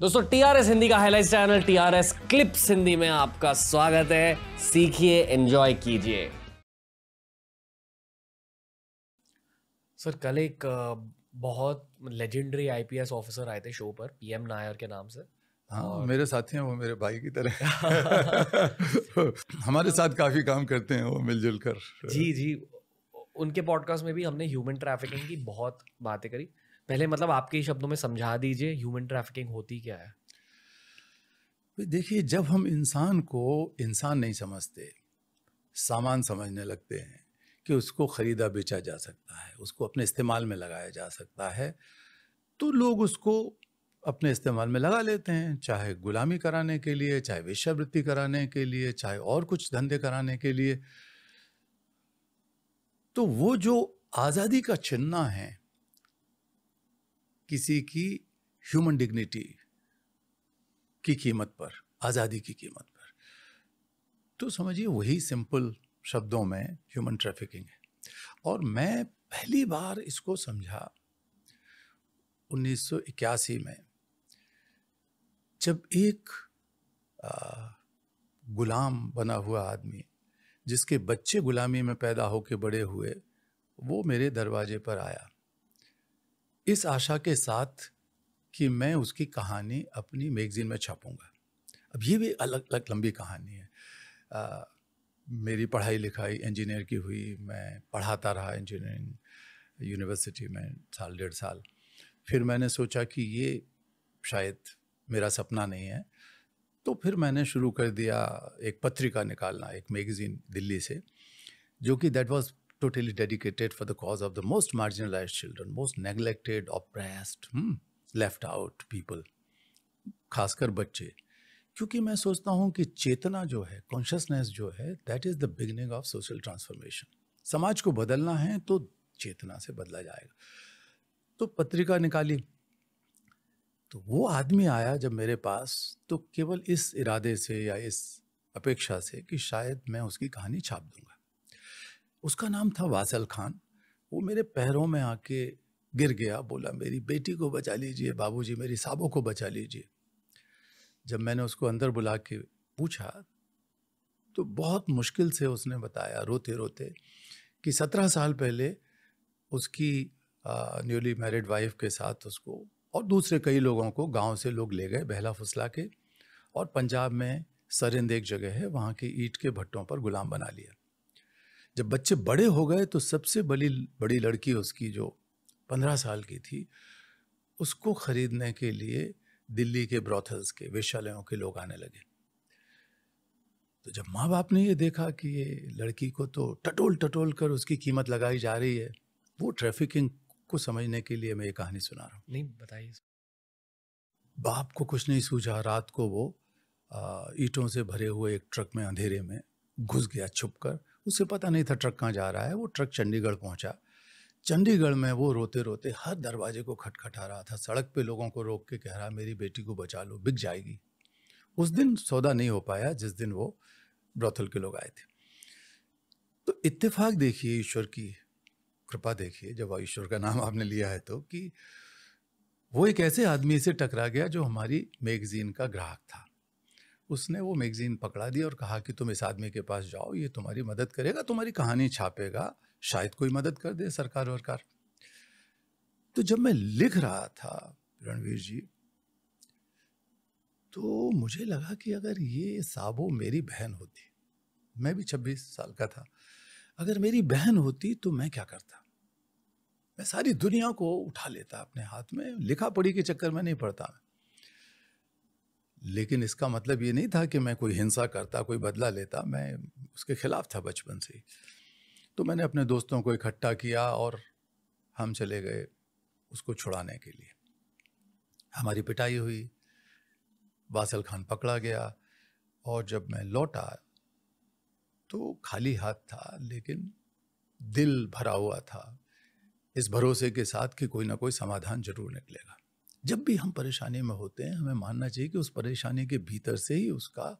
दोस्तों टीआरएस हिंदी का highlight channel TRS clips Hindi में आपका स्वागत है सीखिए एंजॉय कीजिए सर कल एक बहुत लेजेंडरी आईपीएस ऑफिसर आए थे शो पर पीएम नायर के नाम से हाँ और... मेरे साथी हैं वो मेरे भाई की तरह हमारे साथ काफी काम करते हैं वो मिलजुल कर जी जी उनके पॉडकास्ट में भी हमने ह्यूमन ट्रैफिकिंग की बहुत बातें करी पहले मतलब आपके ही शब्दों में समझा दीजिए ह्यूमन ट्रैफिकिंग होती क्या है देखिए जब हम इंसान को इंसान नहीं समझते सामान समझने लगते हैं कि उसको ख़रीदा बेचा जा सकता है उसको अपने इस्तेमाल में लगाया जा सकता है तो लोग उसको अपने इस्तेमाल में लगा लेते हैं चाहे गुलामी कराने के लिए चाहे वेश्यावृत्ति कराने के लिए चाहे और कुछ धंधे कराने के लिए तो वो जो आज़ादी का चिन्ह है किसी की ह्यूमन डिग्निटी की कीमत पर आज़ादी की कीमत पर तो समझिए वही सिंपल शब्दों में ह्यूमन ट्रैफिकिंग है और मैं पहली बार इसको समझा 1981 में जब एक गुलाम बना हुआ आदमी जिसके बच्चे गुलामी में पैदा होकर बड़े हुए वो मेरे दरवाजे पर आया इस आशा के साथ कि मैं उसकी कहानी अपनी मैगज़ीन में छापूंगा अब ये भी अलग अलग लंबी कहानी है आ, मेरी पढ़ाई लिखाई इंजीनियर की हुई मैं पढ़ाता रहा इंजीनियरिंग यूनिवर्सिटी में साल डेढ़ साल फिर मैंने सोचा कि ये शायद मेरा सपना नहीं है तो फिर मैंने शुरू कर दिया एक पत्रिका निकालना एक मैगज़ीन दिल्ली से जो कि that was totally dedicated for the cause of the most marginalized children, most neglected, oppressed, hmm, left out people, खासकर बच्चे क्योंकि मैं सोचता हूँ कि चेतना जो है कॉन्शसनेस जो है that is the beginning of social transformation समाज को बदलना है तो चेतना से बदला जाएगा तो पत्रिका निकाली तो वो आदमी आया जब मेरे पास तो केवल इस इरादे से या इस अपेक्षा से कि शायद मैं उसकी कहानी छाप दूंगा उसका नाम था वासल खान वो मेरे पैरों में आके गिर गया बोला मेरी बेटी को बचा लीजिए बाबूजी मेरी साबों को बचा लीजिए जब मैंने उसको अंदर बुला के पूछा तो बहुत मुश्किल से उसने बताया रोते रोते कि सत्रह साल पहले उसकी न्यूली मैरिड वाइफ के साथ उसको और दूसरे कई लोगों को गांव से लोग ले गए बहला फुसला के और पंजाब में सरिंद एक जगह है वहाँ के ईट के भट्टों पर गुलाम बना लिया जब बच्चे बड़े हो गए तो सबसे बड़ी बड़ी लड़की उसकी जो पंद्रह साल की थी उसको खरीदने के लिए दिल्ली के ब्रॉथल्स के वेशालयों के लोग आने लगे तो जब माँ बाप ने ये देखा कि ये लड़की को तो टटोल टटोल कर उसकी कीमत लगाई जा रही है वो ट्रैफिकिंग को समझने के लिए मैं ये कहानी सुना रहा हूँ नहीं बताइए बाप को कुछ नहीं सूझा रात को वो ईंटों से भरे हुए एक ट्रक में अंधेरे में घुस गया छुप कर उसे पता नहीं था ट्रक कहाँ जा रहा है वो ट्रक चंडीगढ़ पहुँचा चंडीगढ़ में वो रोते रोते हर दरवाजे को खटखटा रहा था सड़क पे लोगों को रोक के कह रहा मेरी बेटी को बचा लो बिक जाएगी उस दिन सौदा नहीं हो पाया जिस दिन वो ब्रोथल के लोग आए थे तो इत्तेफाक देखिए ईश्वर की कृपा देखिए जब ईश्वर का नाम आपने लिया है तो कि वो एक ऐसे आदमी से टकरा गया जो हमारी मैगजीन का ग्राहक था उसने वो मैगज़ीन पकड़ा दी और कहा कि तुम इस आदमी के पास जाओ ये तुम्हारी मदद करेगा तुम्हारी कहानी छापेगा शायद कोई मदद कर दे सरकार वरकार तो जब मैं लिख रहा था रणवीर जी तो मुझे लगा कि अगर ये साबो मेरी बहन होती मैं भी छब्बीस साल का था अगर मेरी बहन होती तो मैं क्या करता मैं सारी दुनिया को उठा लेता अपने हाथ में लिखा पढ़ी के चक्कर में नहीं पड़ता लेकिन इसका मतलब ये नहीं था कि मैं कोई हिंसा करता कोई बदला लेता मैं उसके खिलाफ था बचपन से तो मैंने अपने दोस्तों को इकट्ठा किया और हम चले गए उसको छुड़ाने के लिए हमारी पिटाई हुई बासल खान पकड़ा गया और जब मैं लौटा तो खाली हाथ था लेकिन दिल भरा हुआ था इस भरोसे के साथ कि कोई ना कोई समाधान जरूर निकलेगा जब भी हम परेशानी में होते हैं हमें मानना चाहिए कि उस परेशानी के भीतर से ही उसका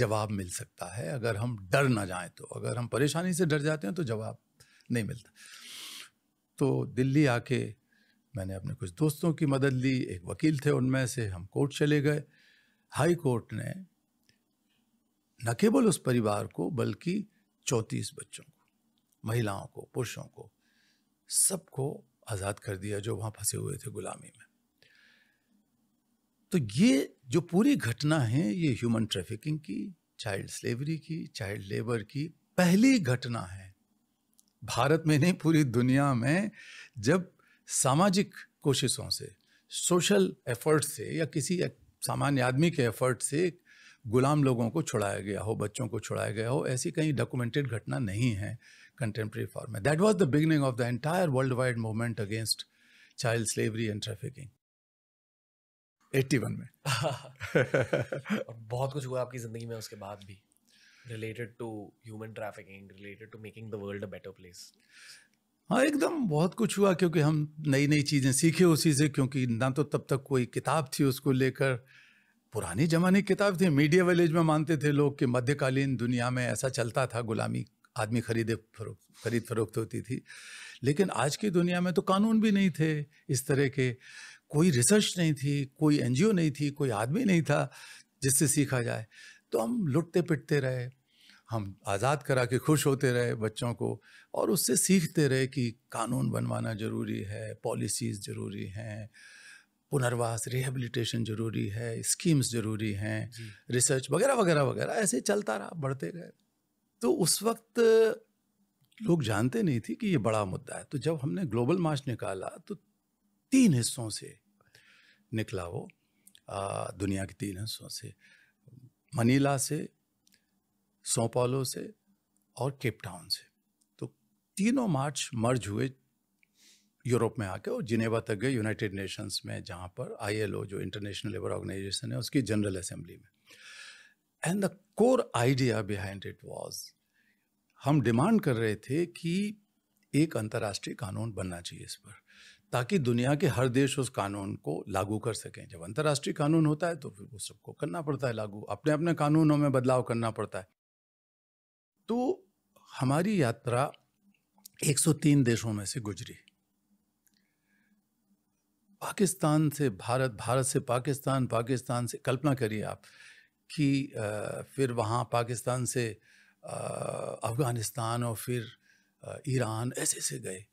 जवाब मिल सकता है अगर हम डर ना जाएं तो अगर हम परेशानी से डर जाते हैं तो जवाब नहीं मिलता तो दिल्ली आके मैंने अपने कुछ दोस्तों की मदद ली एक वकील थे उनमें से हम कोर्ट चले गए हाई कोर्ट ने न केवल उस परिवार को बल्कि चौंतीस बच्चों को महिलाओं को पुरुषों को सबको आज़ाद कर दिया जो वहाँ फंसे हुए थे गुलामी में तो ये जो पूरी घटना है ये ह्यूमन ट्रैफिकिंग की चाइल्ड स्लेवरी की चाइल्ड लेबर की पहली घटना है भारत में नहीं पूरी दुनिया में जब सामाजिक कोशिशों से सोशल एफर्ट से या किसी सामान्य आदमी के एफर्ट से गुलाम लोगों को छुड़ाया गया हो बच्चों को छुड़ाया गया हो ऐसी कहीं डॉक्यूमेंटेड घटना नहीं है कंटेम्प्रेरी फॉर्म में that was the beginning of the entire world wide movement against child slavery and trafficking eighty one में और बहुत कुछ हुआ आपकी ज़िंदगी में उसके बाद भी related to human trafficking related to making the world a better place हाँ एकदम बहुत कुछ हुआ क्योंकि हम नई नई चीज़ें सीखे उसी से क्योंकि ना तो तब तक कोई किताब थी उसको लेकर पुरानी ज़माने की किताब थी मीडिया विलेज में मानते थे लोग कि मध्यकालीन दुनिया में ऐसा चलता था गुलामी आदमी खरीदे फरोख खरीद फरोख्त होती थी लेकिन आज की दुनिया में तो कानून भी नहीं थे इस तरह के कोई रिसर्च नहीं थी कोई एन नहीं थी कोई आदमी नहीं था जिससे सीखा जाए तो हम लुटते पिटते रहे हम आज़ाद करा के खुश होते रहे बच्चों को और उससे सीखते रहे कि कानून बनवाना ज़रूरी है पॉलिसीज़ ज़रूरी हैं पुनर्वास रिहेबिलिटेशन ज़रूरी है स्कीम्स ज़रूरी हैं रिसर्च वगैरह वगैरह वगैरह ऐसे चलता रहा बढ़ते गए तो उस वक्त लोग जानते नहीं थे कि ये बड़ा मुद्दा है तो जब हमने ग्लोबल मार्च निकाला तो तीन हिस्सों से निकला वो आ, दुनिया के तीन हिस्सों से मनीला से सोपालो से और केपटाउन से तो तीनों मार्च मर्ज हुए यूरोप में आके और जिनेवा तक गए यूनाइटेड नेशंस में जहाँ पर आईएलओ जो इंटरनेशनल लेबर ऑर्गेनाइजेशन है उसकी जनरल असेंबली में and the core idea behind it was हम डिमांड कर रहे थे कि एक अंतर्राष्ट्रीय कानून बनना चाहिए इस पर ताकि दुनिया के हर देश उस कानून को लागू कर सकें जब अंतर्राष्ट्रीय कानून होता है तो फिर वो सबको करना पड़ता है लागू अपने अपने कानूनों में बदलाव करना पड़ता है तो हमारी यात्रा 103 देशों में से गुजरी पाकिस्तान से भारत भारत से पाकिस्तान पाकिस्तान से कल्पना करिए आप कि फिर वहाँ पाकिस्तान से अफ़गानिस्तान और फिर ईरान ऐसे ऐसे गए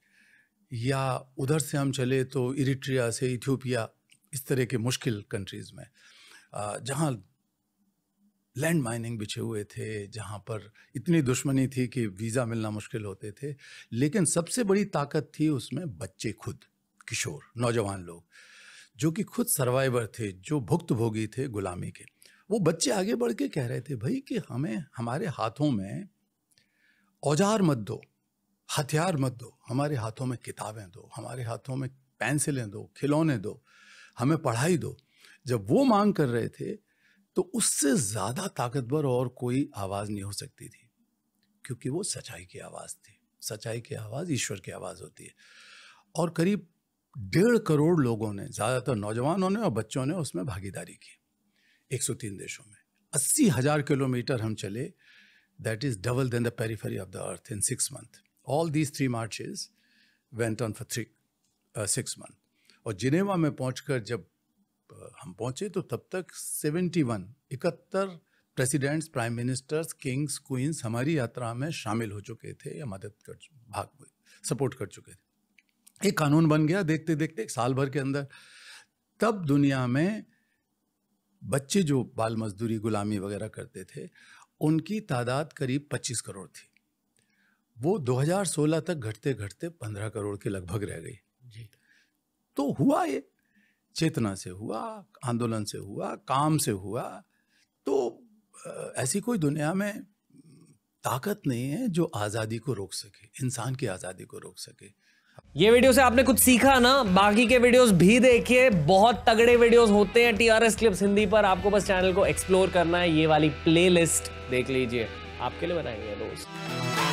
या उधर से हम चले तो इरिट्रिया से इथियोपिया इस तरह के मुश्किल कंट्रीज़ में जहाँ लैंड माइनिंग बिछे हुए थे जहाँ पर इतनी दुश्मनी थी कि वीज़ा मिलना मुश्किल होते थे लेकिन सबसे बड़ी ताकत थी उसमें बच्चे खुद किशोर नौजवान लोग जो कि खुद सर्वाइवर थे जो भुक्त भोगी थे गुलामी के वो बच्चे आगे बढ़ के कह रहे थे भाई कि हमें हमारे हाथों में औजार मत दो हथियार मत दो हमारे हाथों में किताबें दो हमारे हाथों में पेंसिलें दो खिलौने दो हमें पढ़ाई दो जब वो मांग कर रहे थे तो उससे ज़्यादा ताकतवर और कोई आवाज़ नहीं हो सकती थी क्योंकि वो सच्चाई की आवाज़ थी सच्चाई की आवाज़ ईश्वर की आवाज़ होती है और करीब डेढ़ करोड़ लोगों ने ज़्यादातर नौजवानों ने और बच्चों ने उसमें भागीदारी की 103 देशों में अस्सी हज़ार किलोमीटर हम चले that is double than the periphery of the earth in six month all these three marches went on for three six month और जिनेवा में पहुँच जब uh, हम पहुँचे तो तब तक सेवेंटी वन इकहत्तर presidents prime ministers kings queens हमारी यात्रा में शामिल हो चुके थे या मदद कर भाग सपोर्ट कर चुके थे एक कानून बन गया देखते देखते एक साल भर के अंदर तब दुनिया में बच्चे जो बाल मजदूरी गुलामी वगैरह करते थे उनकी तादाद करीब 25 करोड़ थी वो 2016 तक घटते घटते 15 करोड़ के लगभग रह गई जी तो हुआ ये चेतना से हुआ आंदोलन से हुआ काम से हुआ तो ऐसी कोई दुनिया में ताकत नहीं है जो आज़ादी को रोक सके इंसान की आज़ादी को रोक सके ये वीडियो से आपने कुछ सीखा ना बाकी के वीडियोस भी देखिए बहुत तगड़े वीडियोस होते हैं टीआरएस क्लिप्स हिंदी पर आपको बस चैनल को एक्सप्लोर करना है ये वाली प्लेलिस्ट देख लीजिए आपके लिए बनाएंगे दोस्त